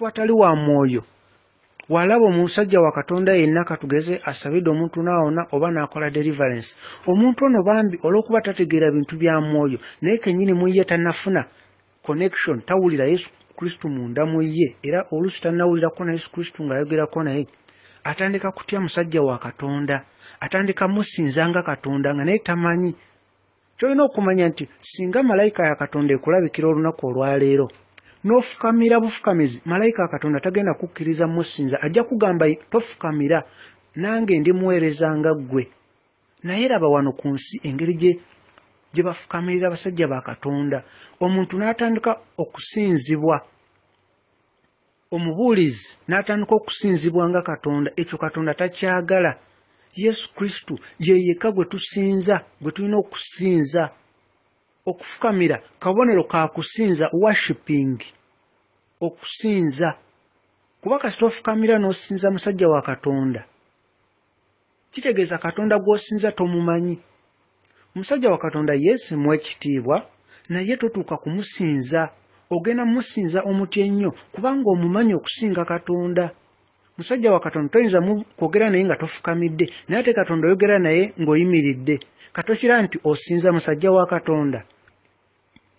omuntu atali wa mwoyo walaba omusajja wa katonda yenna katugeze asabidde omuntu naawona oba n'akola deliverance omuntu ono bambi olw'okuba tategeera bintu bya mwoyo naye kenyini muye tannafuna connection tawulira yesu kristu munda muye era oluusi tannawulirako na yesu kristu ng'ayogerako naye atandika kutya musajja wa katonda atandika musinzanga katonda nga naye tamanyi kyolina okumanya nti singa malayika ya katonda ekulabikira olunaku olwaleero n'ofukamira bufukamizi malayika katonda tagenda kukkiriza musinza ajja kugamba tofukamira nange ndimuweereza nga ggwe naye raba wano ku nsi engeri gye bafukamirira basajja ba katonda omuntu n'atandika okusinzibwa omubuulizi n'atandika okusinzibwa nga katonda ekyo katonda takyagala yesu kristo yeyekka gwe tusinza gwe tulina okusinza okufukamira kabonero kakusinza washiping okusinza kuba kasi tofukamira n'osinza musajja wa katonda kitegeeza katonda gw'osinza tomumanyi omusajja wa katonda yesimu ekitiibwa naye totuuka kumusinza ogenda mumusinza omuty ennyo kubanga omumanyi okusinga katonda musajja wa katonda toyinza kwogera naye nga tofukamidde naye ate katonda oyogera naye ng'oyimiridde katokira nti osinza musajja wa katonda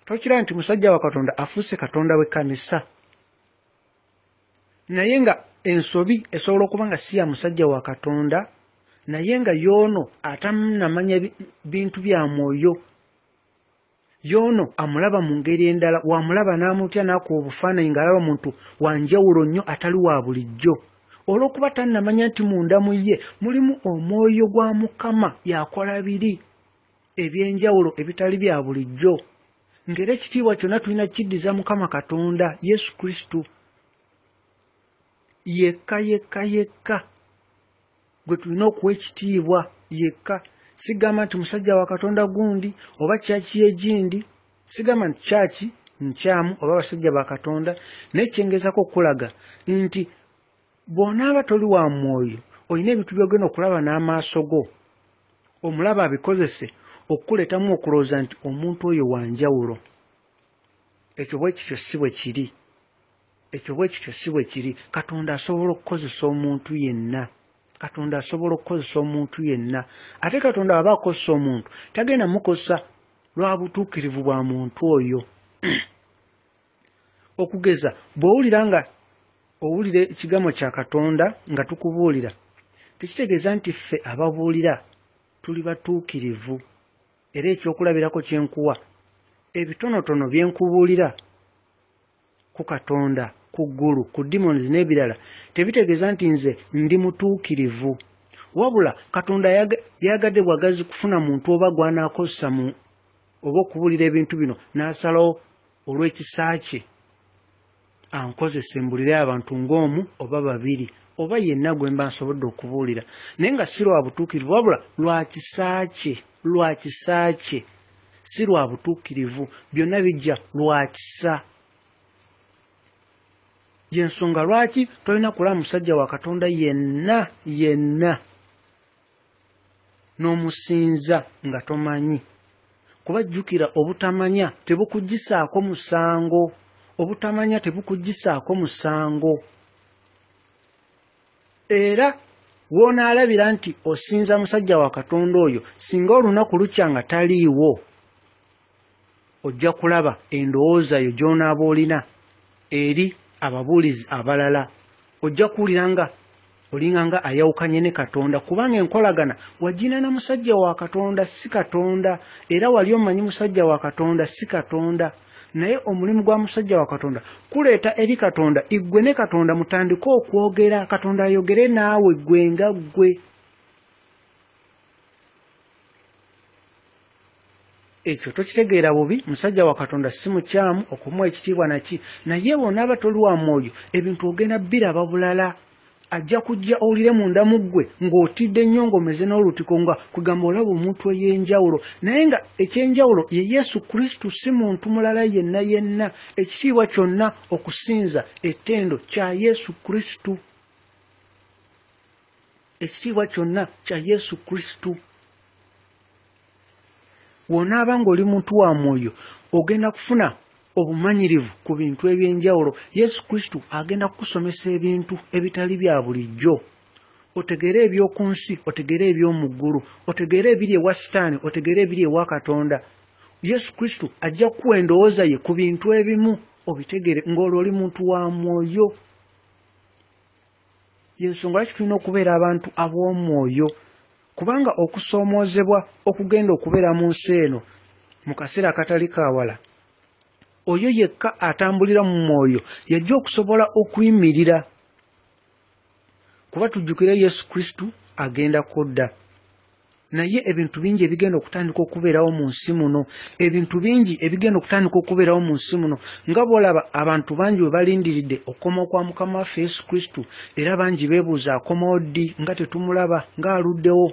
tokiraba nti musajja wa katonda afuuse katonda w'ekkanisa naye nga ensobi esobola okuba nga si ya musajja wa katonda naye nga yoono atamunamanya bintu bya mwoyo yoono amulaba mu ngeri endala wamulaba n'amutya naku obufaananyi ng'alaba muntu wanjawulo nnyo atali wa bulijjo olw'okuba tannamanya nti mundamu ye mulimu omwoyo gwa mukama yakola biri ebyenjawulo ebitali bya bulijjo ngaera ekitiibwa kyonna tulina kiddiza mukama katonda yesu kristo yekka yekka yekka gwe tulina okuwa ekitiibwa yekka sigamba nti musajja wa katonda gundi oba kyaki yegindi sigamba nti kyaki nkyamu oba basajja ba katonda naye kyengezako okulaga nti bw'onaaba toli wa mwoyo olina ebintu byogenda okulaba n'amaaso go omulaba abikozese okukuleetamu okulowooza nti omuntu oyo wanjawulo ekyo bwekikyo si bwe kiri ekyo bwekikyo si bwe kiri katonda asobola okukozesa omuntu yenna katonda asobola okukozesa omuntu yenna ate katonda aba akozesa omuntu tagenda mukosa lwa butuukirivu bwa muntu oyo okugeza bw'owulira nga owulira ekigambo kya katonda nga tukubuulira tekitegeeza nti ffe ababuulira tuli batuukirivu era ekyokulabirako kyenkuwa ebitonotono byenkubuulira ku katonda ku ggulu ku demons n'ebirala tebitegeeza nti nze ndi mutuukirivu wabula katonda yayagadde bwagazi kufuna muntu oba gwanaakozesa mu oba okubuulira ebintu bino n'asalawo olw'ekisa kye ankozese mbulire abantu ng'omu oba babiri oba yenna gwe mba nsobodde okubuulira naye nga si lwabutuukirivu wabula lwakisaakye lwakisaakye si lwabutuukirivu byonna bijja lwakisa yensonga lwaki tolina kulaba musajja wa katonda yenna yenna n'omusinza nga tomanyi kubajjukira obutamanya tebukugisaako musango obutamanya tebukugisaako musango era wonaalabira nti osinza musajja wa katonda oyo singa olunaku lukya nga taliiwo ojja kulaba endowooza yo gyonaaba olina eri ababuulizi abalala ojja kuwulira nga olinga nga ayawukanye ne katonda kubanga enkolagana wagina na musajja wa katonda si katonda era wali omanyi musajja wa katonda si katonda naye omulimu gwa musajja wa katonda kuleeta eri katonda igwe ne katonda mutandike okwogera katonda ayogere naawe gwenga gwe ekyo tokitegeera bubi musajja wa katonda si mukyamu okumuwa ekitiibwa naki naye bonaaba toli wa mwoyo ebintu ogenda bira babulala ajja kujja olire munda mu ggwe ng'otidde ennyo ngaomeze n'olutiko nga kugamba olaba omuntu ey'enjawulo naye nga ekyenjawulo ye yesu kristo si muntu mulala yenna yenna ekitiibwa kyonna okusinza ettendo kya yesu kristu ekitiibwa kyonna kya yesu kristu wonaaba ng'oli muntu wa mwoyo ogenda kufuna obumanyirivu ku bintu ebyenjawulo yesu kristo agenda kukusomesa ebintu ebitali bya bulijjo otegere ebyoku nsi otegere ebyomuggulu otegere ebiri ewa sitaani otegere ebiri ewa katonda yesu kristo ajja kukuwa endowooza ye ku bintu ebimu obitegere ngaolwo oli muntu wa mwoyo yensonga laki tulina okubeera abantu ab'omwoyo kubanga okusoomoozebwa okugenda okubeera mu nsi eno mu kaseera akatali kawala oyo yekka atambulira mu mwoyo yajja okusobola okuyimirira kuba tujjukire yesu kristu agenda kudda naye ebintu bingi ebigenda okutandika okubeerawo mu nsi muno ebintu bingi ebigenda okutandika okubeerawo mu nsi muno nga bolaba abantu bangi bwe balindiridde okukoma kwa mukama waffe yesu kristu era bangi beebuuza akomawo ddi nga tetumulaba ng'aluddewo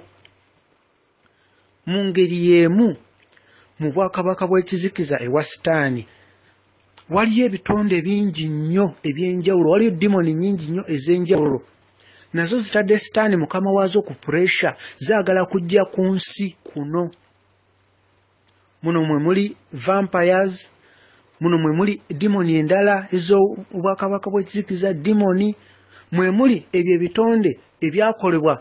mu ngeri y'emu mu bwakabaka bw'ekizikiza ewa sitaani waliyo ebitonde bingi nnyo ebyenjawulo waliyo dimoni nyingi nnyo ez'enjawulo nazo zitadde sitaani mukama waazo ku puresha zaagala kujja ku nsi kuno muno mwe muli vampires muno mwe muli dimoni endala ez'obwakabaka bw'ekizikiza dimoni mwe muli ebyo ebitonde ebyakolebwa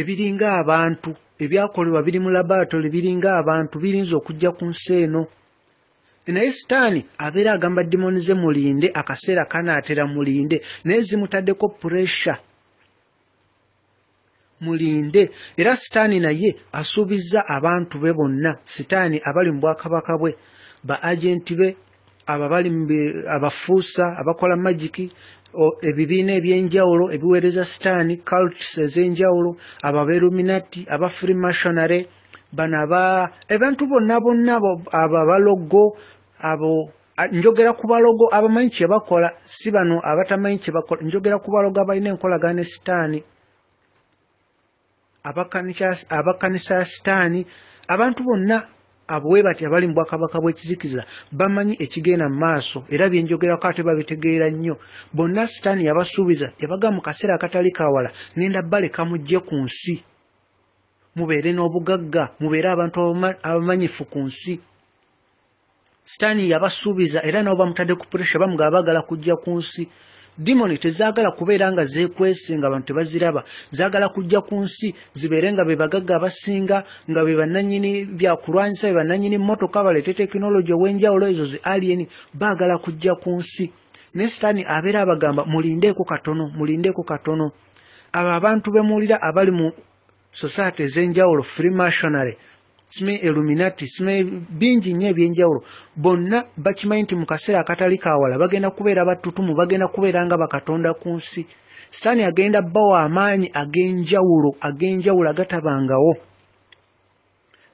ebiringa abantu ebyakolebwa biri mu laboratory biringa abantu birinza okujja ku nsi eno naye sitaani abeera agamba dimoni ze mulinde akaseera kanaatera mulinde naye zimutaddeko puresha mulinde era sitaani naye asuubizza abantu be bonna sitaani abali mu bwakabaka bwe ba agenti be ababali abafuusa abakola magiki ebibiina ebyenjawulo ebiweereza sitaani cults ez'enjawulo ababeruminati aba free missionary bano aba ebantu bonna bonna abo abalogo abo njogera ku balogo abamanyi kye bakola si bano abatamanyi kyebakola njogera ku balogo abalina enkolagana ne sitaani abakanisa ya sitaani abantu bonna abowe batya bali mu bwakabaka bw'ekizikiza bamanyi ekigenda mu maaso era byenjogerako ate babitegeera nnyo bonna sitaani yabasuubiza yabagaa mu kaseera akatali kawala ngenda baleka mujje ku nsi mubeere n'obugagga mubeere abantu abamanyifu ku nsi sitaani yabasuubiza era nabo bamutadde ku puresha bamugaba bagala kujja ku nsi dimoni tezaagala kubeera nga zeekwese nga abantu tebaziraba zaagala kujja ku nsi zibeere nga be bagaga abasinga nga be bannanyini byakulwanyisa be bannanyini motoka baleete tekinologi ow'enjawulo ezo zi alien baagala kujja ku nsi naye sitaani abeera abagamba mulindeeko katono mulindeeko katono abo abantu bemuwulira abali mu society ez'enjawulo free marsionary sime eluminati sime bingi nnyo ebyenjawulo bonna bakimanyi nti mukaseera akatali kawala bagenda kubeera batutumu bagenda kubeera nga bakatonda ku nsi sitaani agenda bawa amaanyi agenjawulo agenjawulo agatabangawo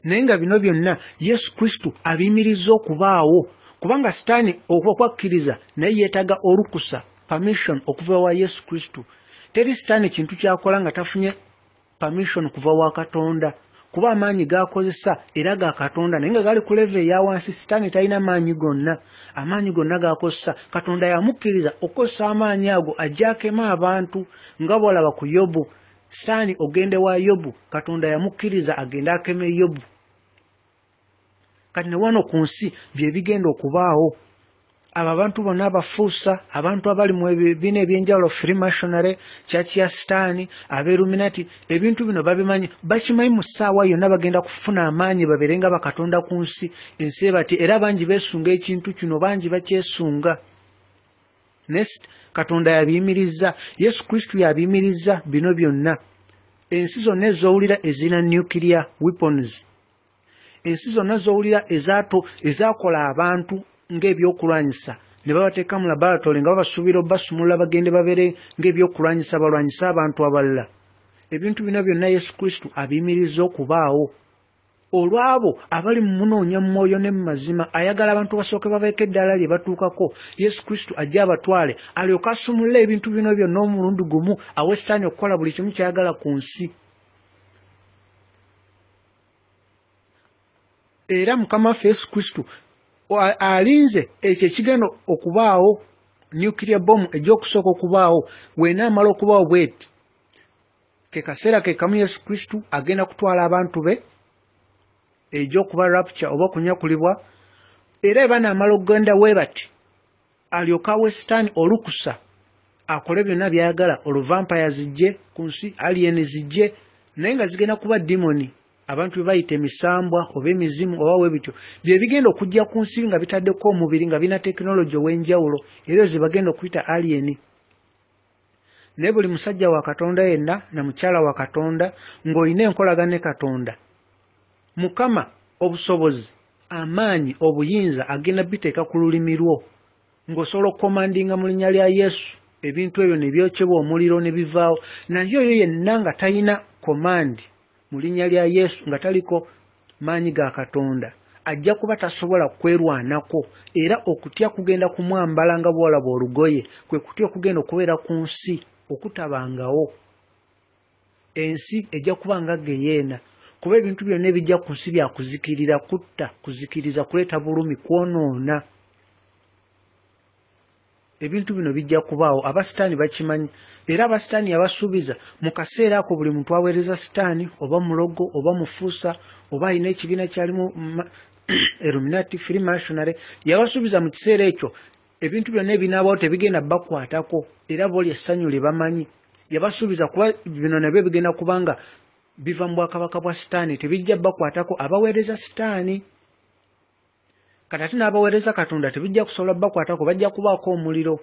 naye nga bino byonna yesu kristo abiyimiriza okubaawo kubanga sitaani okwakkiriza naye yeetaaga olukusa permission okuva wa yesu kristo teri sitaani kintu kyakola nga tafunye permission kuva wa katonda kuba amaanyi gakozesa era gakatonda naye nga gali ku leve eyawansi sitaani talina maanyi gonna amaanyi gonna gakozesa katonda yamukkiriza okukozesa amaanyi ago ajakema abantu nga bwalaba ku yobu sitaani ogende wa yobu katonda yamukkiriza agende akeme yobu kati ne wano ku nsi byebigenda okubaawo abo abantu bonna abafuusa abantu abali mu ebibiina ebyenjawulo free missionary chachi ya sitaani abeeruminati ebintu bino babimanyi bakimanyi mu ssaawa yonna bagenda kufuna amaanyi babeerenga bakatonda ku nsi ensi ebati era bangi beesunga ekintu kino bangi bakyesunga next katonda yabiyimirizza yesu kristo yabiyimirizza bino byonna ensi zonna ezowulira ezirina nuclear weapons ensi zonna zowulira ezaakola abantu ng'ebyokulwanyisa ne babateeka mu laboratory nga babasuubira obasumulula bagende babeere ng'ebyokulwanyisa balwanyise abantu abalala ebintu bina byonna yesu kristo abiyimiriza okubaawo olwabo abali mumunoonya mu mwoyo ne mumazima ayagala abantu basooke babeeka eddala lye batuukako yesu kristo ajja abatwale alyoka asumulula ebintu bino byonna omulundi gumu awe sitaani okukola buli kimu kyayagala ku nsi era mukama waffe yesu kristo alinze ekyo ekigenda okubaawo nuclear bomu egyokusooka okubaawo wena amala okubaawo bweti ke kaseera ke kamu yesu kristu agenda kutwala abantu be egyokuba rapture oba okunyakulibwa era eba naamala okugenda webati alyoka westan olukusa akole byonna byayagala oluvampire zijje ku nsi alien zijje naye nga zigenda kuba dimoni abantu bebayita emisambwa oba emizimu obawe bityo byebigenda okujja ku nsi nga bitaddeko omubiri nga birina tekinologi ow'enjawulo era ezi bagenda okuyita alieni naye buli musajja wa katonda yenna namukyala wa katonda ng'olina enkolagana ne katonda mukama obusobozi amaanyi obuyinza agenda biteeka ku lulimi lwo ng'osobola okukomandinga mu linnya lya yesu ebintu ebyo ne byokyebwa omuliro ne bivaawo naye oyo yenna nga tayina komandi mu linnya lya yesu nga taliko maanyi ga katonda ajja kuba tasobola kwerwanako era okutya kugenda kumwambala nga bwolaba olugoye kwe kutya okugenda okubeera ku nsi okutabangawo ensi ejja kuba nga geyeena kuba ebintu byonna ebijja ku nsi byakuzikirira kutta kuzikiriza kuleeta bulumi kwonoona ebintu bino bijja kubaawo aba sitaani bakimanyi era aba sitaani yabasuubiza mu kaseera ako buli muntu aweereza sitaani oba mulogo oba mufuusa oba alina ekibiina kyalimu eruminati free mationary yabasuubiza mu kiseera ekyo ebintu byonna ebinaabaawo tebigenda bakwatako era boli essanyu lye bamanyi yabasuubiza kuba bino nabyo bigenda kubanga biva mu bwakabaka bwa sitaani tebijja bakwatako abaweereza sitaani kati ate n'abaweereza katonda tebijja kusobola bakwatako bajja kubaako omuliro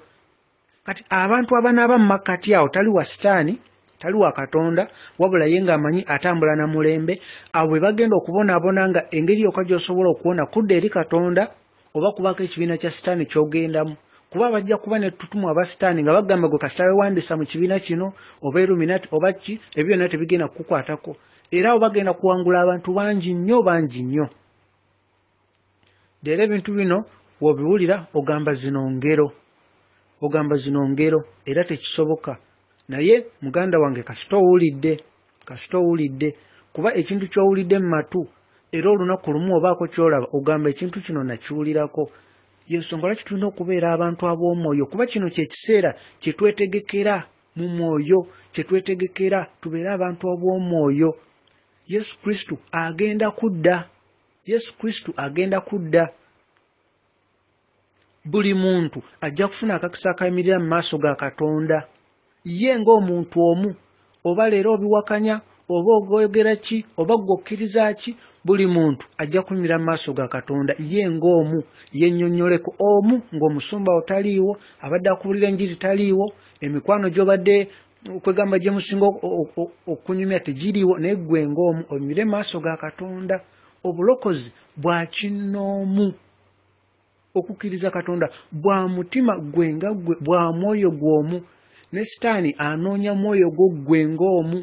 kati abantu abanaaba mu makkati awo tali wa sitaani tali wa katonda wabula ye ng'amanyi atambula na mulembe abo bwe bagenda okubonaabona nga engeri yokka gy'osobola okuwona kudda eri katonda oba kubaako ekibiina kya sitaani ky'ogendamu kuba bajja kuba netutumu aba sitaani nga bagamba gwe kasita bewandiisa mu kibiina kino oba eruminati oba ki ebyo byonna tebigenda kukukwatako era abo bagenda kuwangula abantu bangi nnyo bangi nnyo era ebintu bino wobiwulira ogamba zino ngero ogamba zino ngero era tekisoboka naye muganda wange kasita owulidde kasita owulidde kuba ekintu kyowulidde mumatu era olunaku lumu obaako kyolaba ogamba ekintu kino nakiwulirako yensonga lwaki tulina okubeera abantu ab'omwoyo kuba kino kyekiseera kyetwetegekera mu mwoyo kyetwetegekera tubeere abantu ab'omwoyo yesu kristo agenda kudda yesu kristo agenda kudda buli muntu ajja kufuna akakisa akayimirira mu maaso ga katonda ye ngaomuntu omu oba leero obiwakanya oba ogogera ki oba gokkiriza ki buli muntu ajja kuyimirira mu maaso ga katonda ye ngaomu yennyonnyoleko omu ngaomusumba otaliiwo abadde akubulira enjiri taliiwo emikwano gyobadde kwegamba gyemusinga okunyumya tegiriiwo naye gwe ngaomu oyimire mu maaso ga katonda obulokozi bwa kinoomu okukkiriza katonda bwa mutima gwenga gwe bwa mwoyo gwomu ne sitaani anoonya mwoyo gwo gwengaomu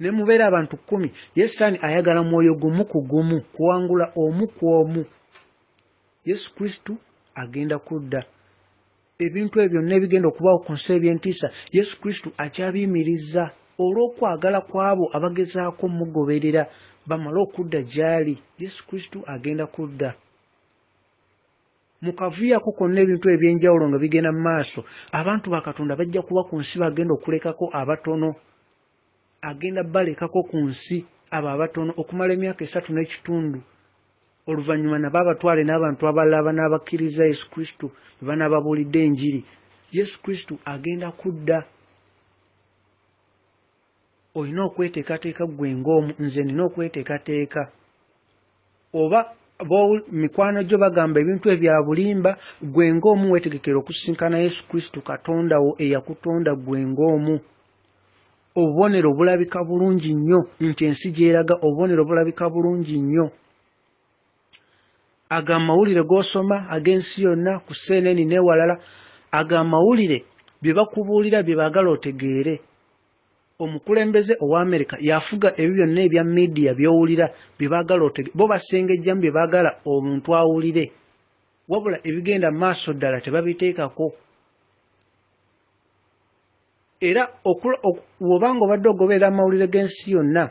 ne mubeera abantu kkumi ye sitaani ayagala mwoyo gumu ku gumu kuwangula omu ku omu yesu kristu agenda kudda ebintu ebyo byonna ebigenda okubaawo ku nsi eby'entiisa yesu kristu akyabiyimirizza olw'okwagala kw'abo abagezaako omugoberera bamale okudda gyali yesu kristo agenda kudda mu kavuyako konna ebintu ebyenjawulo nga bigenda mu maaso abantu ba katonda bajja kuba ku nsi bagenda okulekako abatono agenda balekako ku nsi abo abatono okumala emyaka esatu n'ekitundu oluvannyuma nabo abatwale n'abantu abalaba n'abakkiriza yesu kristo bwe banababuulidde enjiri yesu kristo agenda kudda olina okweteekateeka gwengaomu nze nina okweteekateeka oba mikwano gyo bagamba ebintu ebya bulimba gwengaomu wetegekera okusinkana yesu kristo katonda wo eyakutonda gwengaomu obubonero obulabika bulungi nnyo nti ensi gyeraga obubonero obulabika bulungi nnyo aga amawulire g'osoma ag'ensi yonna ku seeneni neewalala aga amawulire bye bakubuulira bye baagala otegeere omukulembeze owa amerika yafuga ebyo byonna ebya midiya byowulira byebagala otegebo basengejjamu byebagala omuntu awulire wabula ebigenda maaso ddala tebabiteekako era obanga obadde ogoberera amawulire g'ensi yonna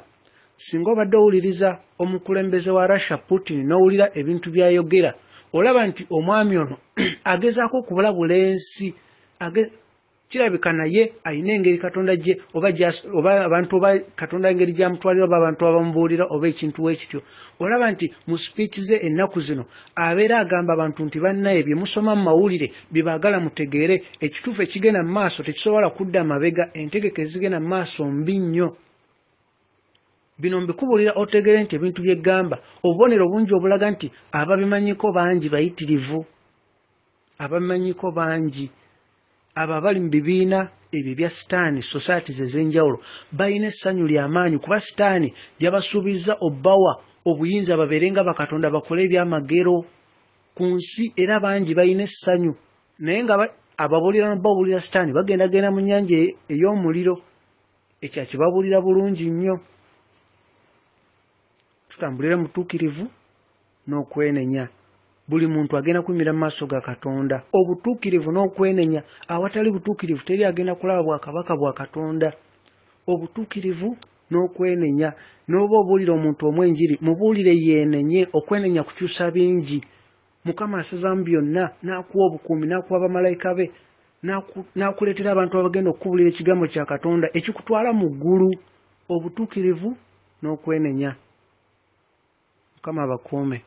singa obadde owuliriza omukulembeze wa russia putin n'owulira ebintu byayogera olaba nti omwami ono agezaako okubulabula ensi kirabika naye ayina engeri katonda gye oba abantu oba katonda engeri gyamutwalira oba abantu abamubuulira oba ekintu wekityo olaba nti mu sipiiki ze ennaku zino abeera agamba abantu nti bannaye bye musoma mu mawulire bye baagala mutegeere ekituufu ekigenda mu maaso tekisobola kudda mabega entegeka ezigenda mu maaso mbi nnyo bino mbikubuulira otegere nti ebintu byeggamba obubonero bungi obulaga nti ababimanyiko bangi bayitirivu ababimanyiko bangi abo abali mu bibiina ebyo ebya sitaani societies ez'enjawulo balina essanyu lyamaanyi kuba sitaani yabasuubiza obbawa obuyinza babeerenga bakatonda bakole ebyamagero ku nsi era bangi balina essanyu naye nga ababuulira nobawulira sitaani bagendagenda mu nyanja ey'omuliro ekya kibabuulira bulungi nnyo tutambulire mutuukirivu n'okwenenya buli muntu agenda kulumira mu maaso ga katonda obutuukirivu n'okwenenya awatali butuukirivu teri agenda kulaba bwakabaka bwa katonda obutuukirivu n'okwenenya n'oba obuulira omuntu omwenjiri mubuulire yeenenye okwenenya kukyusa bingi mukama asazaamu byonna n'akuwa obukuumi n'akuwa bamalayika be n'akuleetera abantu abagenda okukubulira ekigambo kya katonda ekikutwala mu ggulu obutuukirivu n'okwenenya mukama abakuume